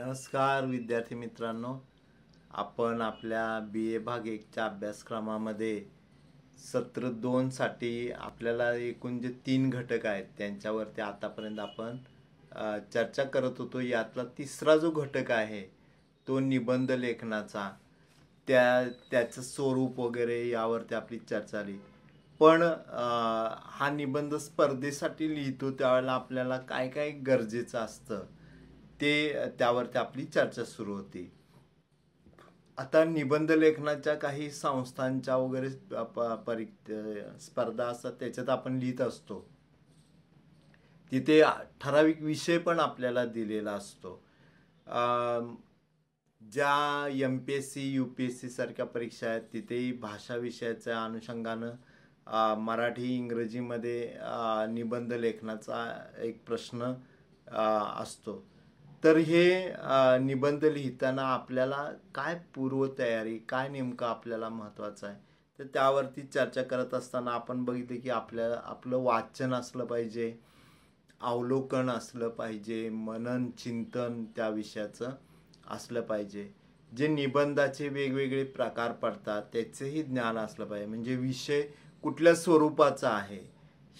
नमस्कार विद्यार्थी मित्रांनो आपण आपल्या बी ए भाग एकच्या अभ्यासक्रमामध्ये सत्र दोनसाठी आपल्याला एकूण जे तीन घटक आहेत त्यांच्यावरती आतापर्यंत आपण चर्चा करत होतो यातला तिसरा जो घटक आहे तो निबंध लेखनाचा त्या त्याचं स्वरूप वगैरे यावरती आपली चर्चा आली पण हा निबंध स्पर्धेसाठी लिहितो त्यावेळेला आपल्याला काय काय गरजेचं असतं ते त्यावरती आपली चर्चा सुरू होती आता निबंध लेखनाच्या काही संस्थांच्या वगैरे परी स्पर्धा असतात त्याच्यात आपण लिहित असतो तिथे ठराविक विषय पण आपल्याला दिलेला असतो ज्या M P S C U P S C सारख्या परीक्षा आहेत तिथेही भाषा विषयाच्या अनुषंगानं मराठी इंग्रजीमध्ये निबंध लेखनाचा एक प्रश्न असतो तर हे निबंध लिहिताना आपल्याला काय पूर्वतयारी काय नेमकं आपल्याला महत्त्वाचं आहे तर त्यावरती चर्चा करत असताना आपण बघितलं की आपल्या आपलं वाचन असलं पाहिजे अवलोकन असलं पाहिजे मनन चिंतन त्या विषयाचं असलं पाहिजे जे निबंधाचे वेगवेगळे प्रकार पडतात त्याचंही ज्ञान असलं पाहिजे म्हणजे विषय कुठल्या स्वरूपाचा आहे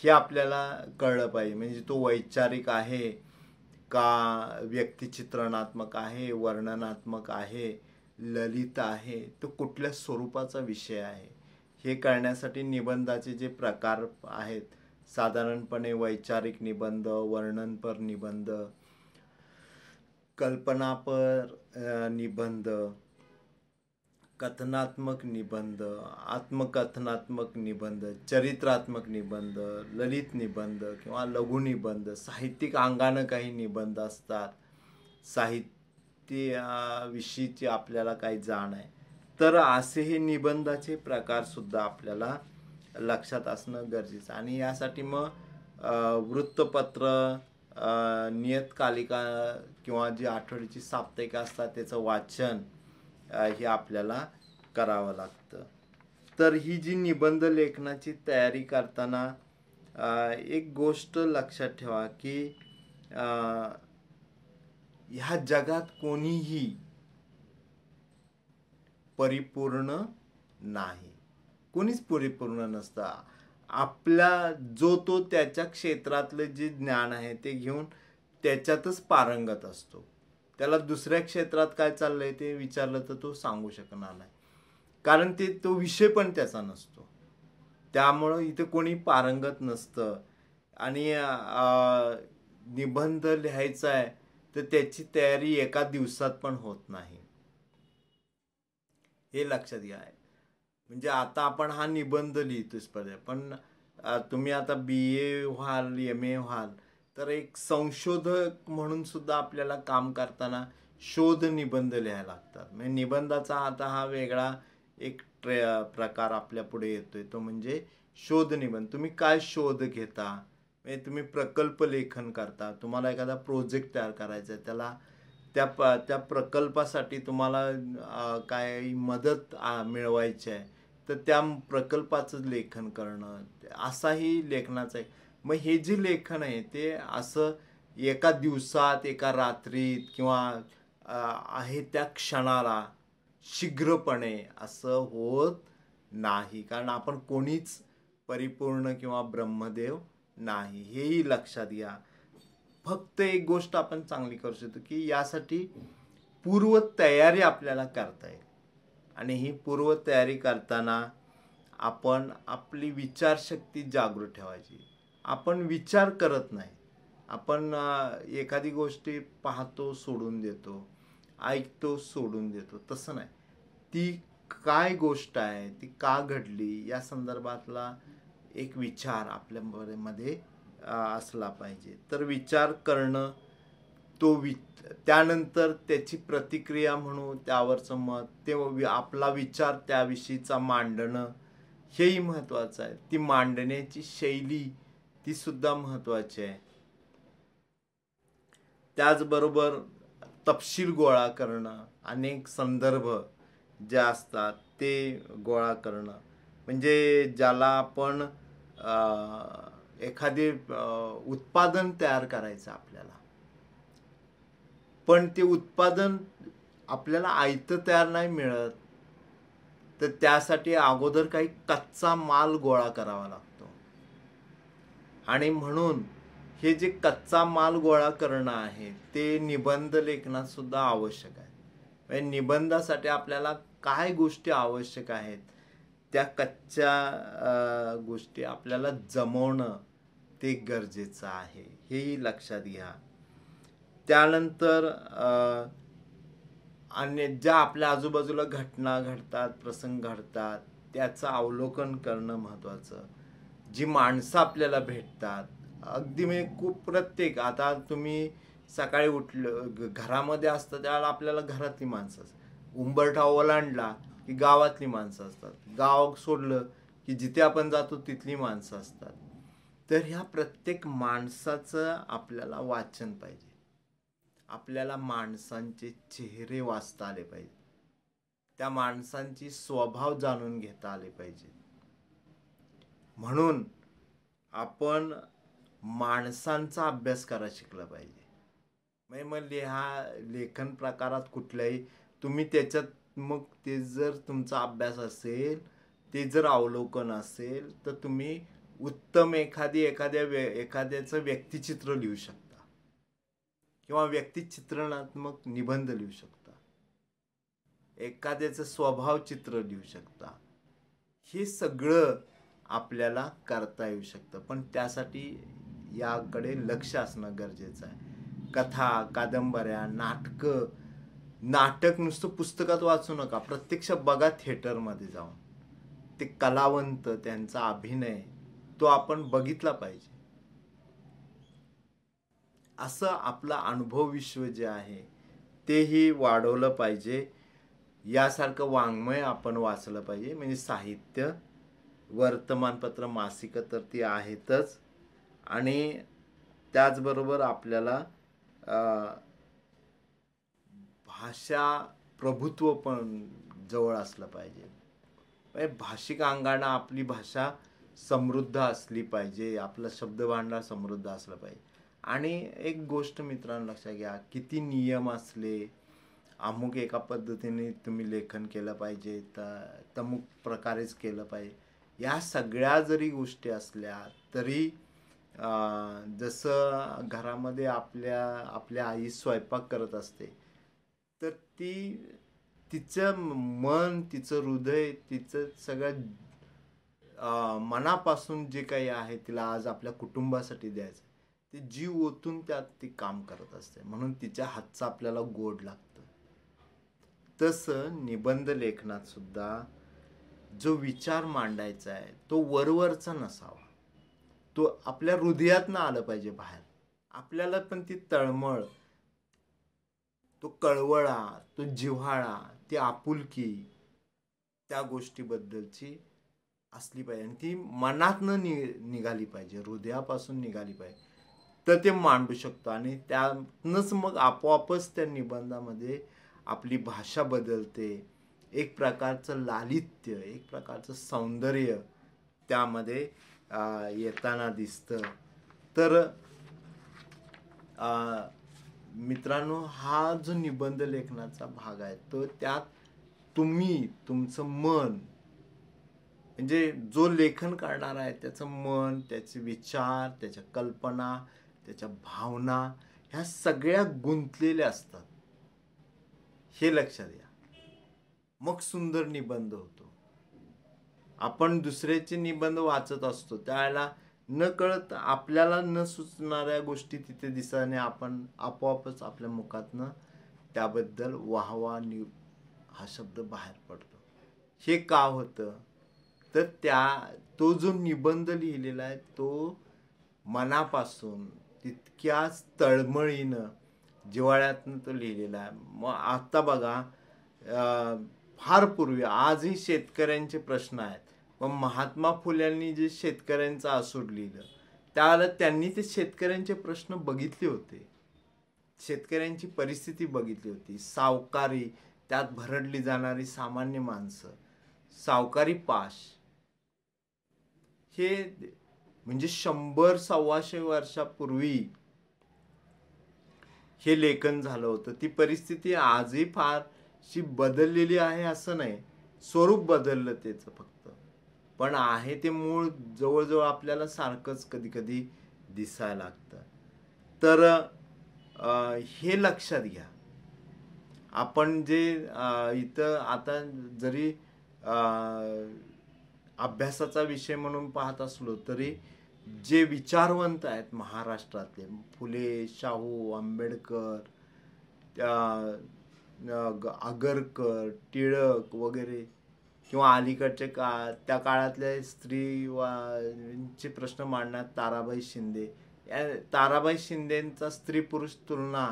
हे आपल्याला कळलं पाहिजे म्हणजे तो वैचारिक आहे का व्यक्तिचित्रणात्मक आहे वर्णनात्मक आहे ललित आहे तो कुठल्या स्वरूपाचा विषय आहे हे करण्यासाठी निबंधाचे जे प्रकार आहेत साधारणपणे वैचारिक निबंध वर्णनपर निबंध कल्पनापर निबंध कथनात्मक निबंध आत्मकथनात्मक निबंध चरित्रात्मक निबंध ललित निबंध किंवा लघुनिबंध साहित्यिक अंगानं काही निबंध असतात साहित्याविषयीची आपल्याला काही जाण आहे तर असे हे निबंधाचे प्रकारसुद्धा आपल्याला लक्षात असणं गरजेचं आणि यासाठी मग वृत्तपत्र नियतकालिका किंवा जी आठवड्याची साप्ताहिक असतात त्याचं वाचन हे आपल्याला करावं लागतं तर ही जी निबंध लेखनाची तयारी करताना एक गोष्ट लक्षात ठेवा की ह्या जगात कोणीही परिपूर्ण नाही कोणीच परिपूर्ण नसतं आपला जो तो त्याच्या क्षेत्रातलं जे ज्ञान आहे ते घेऊन त्याच्यातच पारंगत असतो त्याला दुसऱ्या क्षेत्रात काय चाललंय ते विचारलं तर तो सांगू शकणार नाही कारण ते तो विषय पण त्याचा नसतो त्यामुळं इथे कोणी पारंगत नसतं आणि निबंध लिहायचा आहे तर त्याची तयारी एका दिवसात पण होत नाही हे लक्षात घ्या म्हणजे आता आपण हा निबंध लिहितो स्पर्धा पण तुम्ही आता बी ए व्हाल एम ए व्हाल तर एक संशोधक म्हणून सुद्धा आपल्याला काम करताना शोध निबंध लिहायला लागतात म्हणजे निबंधाचा आता हा वेगळा एक ट्रे प्रकार आपल्या पुढे येतोय तो म्हणजे शोध निबंध तुम्ही काय शोध घेता म्हणजे तुम्ही प्रकल्प लेखन करता तुम्हाला एखादा प्रोजेक्ट तयार करायचा आहे त्याला त्या प त्या प्रकल्पासाठी तुम्हाला काय मदत मिळवायची आहे तर त्या प्रकल्पाचं लेखन करणं असाही लेखनाचा आहे मग हे जे लेखन आहे ते असं एका दिवसात एका रात्रीत किंवा आहे त्या क्षणाला शीघ्रपणे असं होत नाही कारण आपण कोणीच परिपूर्ण किंवा ब्रह्मदेव नाही हेही लक्षात घ्या फक्त एक गोष्ट आपण चांगली करू शकतो की यासाठी पूर्वतयारी आपल्याला करता येईल आणि ही पूर्वतयारी करताना आपण आपली विचारशक्ती जागृत ठेवायची आपण विचार करत नाही आपण एखादी गोष्टी पाहतो सोडून देतो ऐकतो सोडून देतो तसं नाही ती काय गोष्ट आहे ती का घडली या संदर्भातला एक विचार आपल्यामध्ये असला पाहिजे तर विचार करणं तो वि त्यानंतर त्याची प्रतिक्रिया म्हणू त्यावरचं मत ते आपला विचार त्याविषयीचा मांडणं हेही महत्त्वाचं आहे ती मांडण्याची शैली सुद्धा महत्वाची आहे त्याचबरोबर तपशील गोळा करणं अनेक संदर्भ जे असतात ते गोळा करणं म्हणजे ज्याला आपण एखादे उत्पादन तयार करायचं आपल्याला पण ते उत्पादन आपल्याला आयत तयार नाही मिळत तर त्यासाठी अगोदर काही कच्चा माल गोळा करावा लागतो आणि म्हणून हे जे कच्चा माल गोळा करणं आहे ते निबंध लेखनात सुद्धा आवश्यक आहे म्हणजे निबंधासाठी आपल्याला काय गोष्टी आवश्यक आहेत त्या कच्च्या गोष्टी आपल्याला जमवणं ते गरजेचं आहे हेही लक्षात घ्या त्यानंतर अन्य ज्या आपल्या आजूबाजूला घटना घडतात प्रसंग घडतात त्याचं अवलोकन करणं महत्त्वाचं जी माणसं आपल्याला भेटतात अगदी म्हणजे खूप प्रत्येक आता तुम्ही सकाळी उठलं घरामध्ये असतं त्यावेळेला आपल्याला घरातली माणसं असतात उंबरठा ओलांडला की गावातली माणसं असतात गाव सोडलं की जिथे आपण जातो तिथली माणसं असतात तर ह्या प्रत्येक माणसाचं आपल्याला वाचन पाहिजे आपल्याला माणसांचे चेहरे वाचता आले पाहिजे त्या माणसांची स्वभाव जाणून घेता आले पाहिजे म्हणून आपण माणसांचा अभ्यास करायला शिकला पाहिजे म्हणजे मग लिहा लेखन प्रकारात कुठल्याही तुम्ही त्याच्यात मग ते जर तुमचा अभ्यास असेल ते जर अवलोकन असेल तर तुम्ही उत्तम एखादी एखाद्या व्य एखाद्याचं व्यक्तिचित्र लिहू शकता किंवा व्यक्तिचित्रणात्मक निबंध लिहू शकता एखाद्याचं स्वभावचित्र लिहू शकता हे सगळं आपल्याला करता येऊ शकतं पण त्यासाठी याकडे लक्ष असणं गरजेचं आहे कथा कादंबऱ्या नाटकं नाटक नुसतं पुस्तकात वाचू नका प्रत्यक्ष बघा थिएटरमध्ये जाऊन ते कलावंत त्यांचा अभिनय तो आपण बघितला पाहिजे असं आपलं अनुभव विश्व जे आहे तेही वाढवलं पाहिजे यासारखं वाङ्मय आपण वाचलं पाहिजे म्हणजे साहित्य वर्तमानपत्र मासिकं तर ती आहेतच आणि त्याचबरोबर आपल्याला भाषा प्रभुत्व पण जवळ असलं पाहिजे म्हणजे भाषिक अंगाणं आपली भाषा समृद्ध असली पाहिजे आपलं शब्दभांडार समृद्ध असलं पाहिजे आणि एक गोष्ट मित्रांनो लक्षात घ्या किती नियम असले अमुक एका पद्धतीने तुम्ही लेखन केलं पाहिजे तर तमुक प्रकारेच केलं पाहिजे या सगळ्या जरी गोष्टी असल्या तरी जसं घरामध्ये आपल्या आपल्या आई स्वयंपाक करत असते तर ती तिचं मन तिचं हृदय तिचं सगळं मनापासून जे काही आहे तिला आज आपल्या कुटुंबासाठी द्यायचं ते जीव ओतून त्यात ती काम करत असते म्हणून तिच्या हातचा आपल्याला गोड लागतं तसं निबंध लेखनात सुद्धा जो विचार मांडायचा आहे तो वरवरचा नसावा तो आपल्या हृदयातनं आलं पाहिजे बाहेर आपल्याला पण ती तळमळ तो कळवळा तो जिव्हाळा ती आपुलकी त्या गोष्टीबद्दलची असली पाहिजे आणि ती मनातनं नि निघाली पाहिजे हृदयापासून निघाली पाहिजे तर ते मांडू शकतो आणि त्यातनंच मग आपोआपच त्या निबंधामध्ये आपली भाषा बदलते एक प्रकारचं लालित्य एक प्रकारचं सौंदर्य त्यामध्ये येताना दिसतं तर मित्रांनो हा जो निबंध लेखनाचा भाग आहे तो त्यात तुम्ही तुमचं मन म्हणजे जो लेखन करणार आहे त्याचं मन त्याचे विचार त्याच्या कल्पना त्याच्या भावना ह्या सगळ्या गुंतलेल्या असतात हे लक्षात घ्या मग सुंदर निबंध होतो आपण दुसऱ्याचे निबंध वाचत असतो त्यावेळेला न कळत आपल्याला न सुचणाऱ्या गोष्टी तिथे दिसाने आपण आपोआपच आपल्या मुखातनं त्याबद्दल वाहवा नि हा शब्द बाहेर पडतो हे का होतं तर त्या तो जो निबंध लिहिलेला आहे तो मनापासून तितक्याच तळमळीनं जिवाळ्यातनं तो लिहिलेला आहे मग आता बघा फार पूर्वी आजही शेतकऱ्यांचे प्रश्न आहेत मग महात्मा फुल्यांनी जे शेतकऱ्यांचा आसूड लिहिलं त्याला त्यांनी ते शेतकऱ्यांचे प्रश्न बघितले होते शेतकऱ्यांची परिस्थिती बघितली होती सावकारी त्यात भरडली जाणारी सामान्य माणसं सावकारी पाश हे म्हणजे शंभर सव्वाशे वर्षापूर्वी हे लेखन झालं होतं ती परिस्थिती आजही फार शी बदललेली आहे असं नाही स्वरूप बदललं त्याचं फक्त पण आहे ते मूळ जवळजवळ आपल्याला सारखंच कधी कधी दिसायला लागतं तर हे लक्षात घ्या आपण जे इथं आता जरी अभ्यासाचा विषय म्हणून पाहत असलो तरी जे विचारवंत आहेत महाराष्ट्रातले फुले शाहू आंबेडकर आगरकर टिळक वगैरे किंवा अलीकडच्या का त्या काळातल्या स्त्रीवाचे प्रश्न मांडण्यात ताराबाई शिंदे या ताराबाई शिंदेंचा स्त्री पुरुष तुलना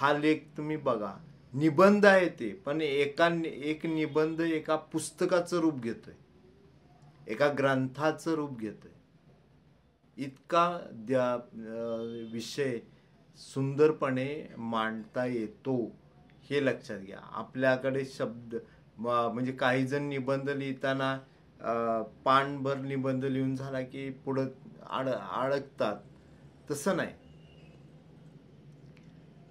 हा लेख तुम्ही बघा निबंध आहे ते पण एका एक निबंध एका पुस्तकाचं रूप घेतोय एका ग्रंथाचं रूप घेतोय इतका द्या विषय सुंदरपणे मांडता येतो हे लक्षात घ्या आपल्याकडे शब्द म्हणजे काही जण निबंध लिहिताना पानभर निबंध लिहून झाला की पुढं आड अडकतात तसं नाही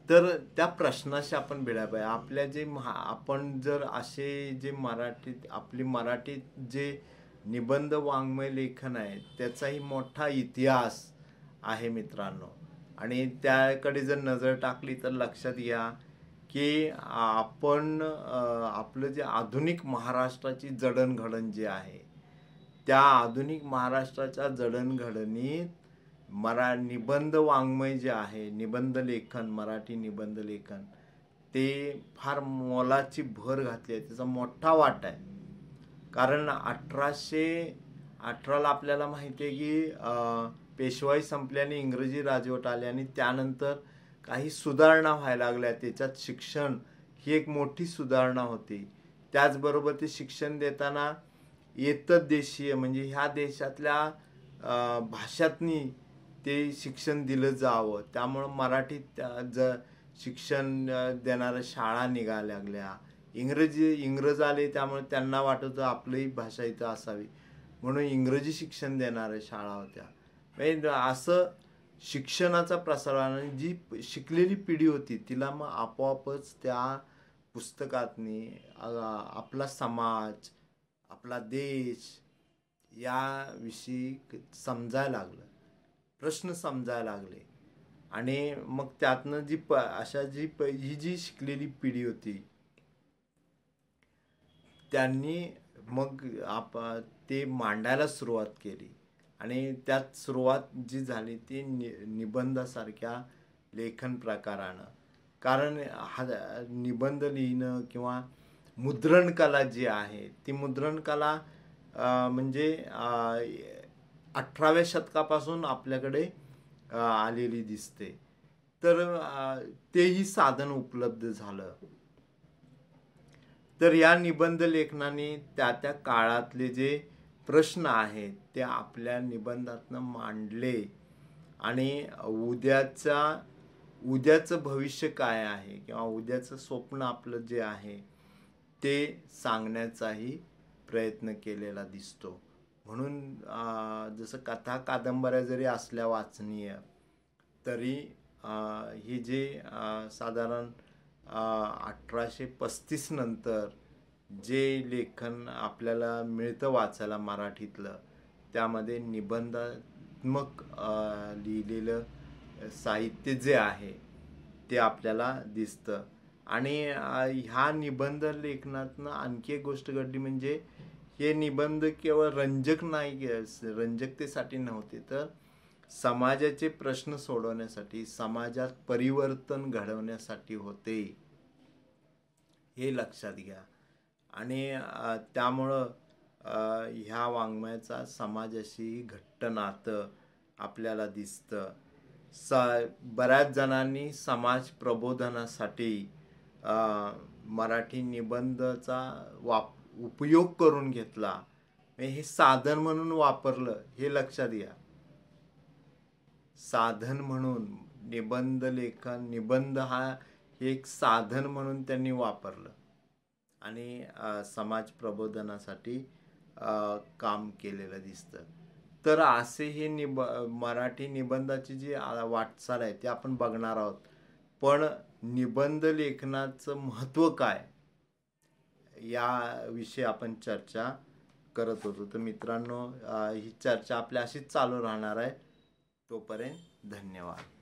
तर त्या प्रश्नाशी आपण भिडा पाहिजे आपल्या जे महा आपण जर असे जे मराठीत आपली मराठीत जे निबंध वाङ्मय लेखन आहे त्याचाही मोठा इतिहास आहे मित्रांनो आणि त्याकडे जर नजर टाकली तर लक्षात घ्या की आपण आपलं जे आधुनिक महाराष्ट्राची जडणघडण जी आहे त्या आधुनिक महाराष्ट्राच्या जडणघडणीत मरा निबंध वाङ्मय जे आहे निबंध लेखन मराठी निबंध लेखन ते फार मोलाची भर घातली आहे त्याचा मोठा वाट आहे कारण अठराशे अठराला आपल्याला माहिती आहे की पेशवाई संपल्याने इंग्रजी राजवट आली आणि त्यानंतर काही सुधारणा व्हायला लागल्या त्याच्यात शिक्षण ही एक मोठी सुधारणा होती त्याचबरोबर ते शिक्षण देताना येतं देशीय म्हणजे ह्या देशातल्या भाषातनी ते शिक्षण दिलं जावं त्यामुळं मराठीत ज शिक्षण देणाऱ्या शाळा निघायला लागल्या इंग्रजी इंग्रज आले त्यामुळे त्यांना वाटत आपलीही भाषा इथं असावी म्हणून इंग्रजी शिक्षण देणाऱ्या शाळा होत्या म्हणजे असं शिक्षणाचा प्रसार आणि जी शिकलेली पिढी होती तिला मग आपोआपच त्या पुस्तकातनी आपला समाज आपला देश याविषयी समजायला लागलं प्रश्न समजायला लागले आणि मग त्यातनं जी प अशा जी प ही जी शिकलेली पिढी होती त्यांनी मग आप ते मांडायला सुरुवात केली आणि त्यात सुरुवात जी झाली ती नि निबंधासारख्या लेखन प्रकारानं कारण हा निबंध लिहिणं किंवा मुद्रणकला जी आहे ती मुद्रणकला म्हणजे अठराव्या शतकापासून आपल्याकडे आलेली दिसते तर तेही साधन उपलब्ध झालं तर या निबंध लेखनाने त्या त्या काळातले जे प्रश्न आहेत ते आपल्या निबंधातनं मांडले आणि उद्याचा उद्याचं भविष्य काय आहे किंवा उद्याचं स्वप्न आपलं जे आहे ते सांगण्याचाही प्रयत्न केलेला दिसतो म्हणून जसं कथा कादंबऱ्या जरी असल्या वाचनीय तरी ही जे साधारण अठराशे पस्तीस नंतर जे लेखन आपल्याला मिळतं वाचायला मराठीतलं त्यामध्ये निबंधात्मक लिहिलेलं साहित्य जे आहे ते आपल्याला दिसतं आणि ह्या निबंध लेखनातनं आणखी एक गोष्ट घडली म्हणजे हे निबंध केवळ रंजक नाही रंजकतेसाठी नव्हते तर समाजाचे प्रश्न सोडवण्यासाठी समाजात परिवर्तन घडवण्यासाठी होते हे लक्षात घ्या आणि त्यामुळं ह्या वाङ्मयाचा समाजाशी घट्ट नातं आपल्याला दिसतं स बऱ्याच जणांनी समाज प्रबोधनासाठी मराठी निबंधचा वाप उपयोग करून घेतला हे साधन म्हणून वापरलं हे लक्षात घ्या साधन म्हणून निबंध लेखन निबंध हा एक साधन म्हणून त्यांनी वापरलं आणि समाज प्रबोधनासाठी काम केलेलं दिसतं तर असे हे निब मराठी निबंधाची जी वाटचाल आहे ते आपण बघणार आहोत पण निबंध लेखनाचं महत्त्व काय याविषयी आपण चर्चा करत होतो तर मित्रांनो ही चर्चा आपल्या अशीच चालू राहणार आहे तोपर्यंत धन्यवाद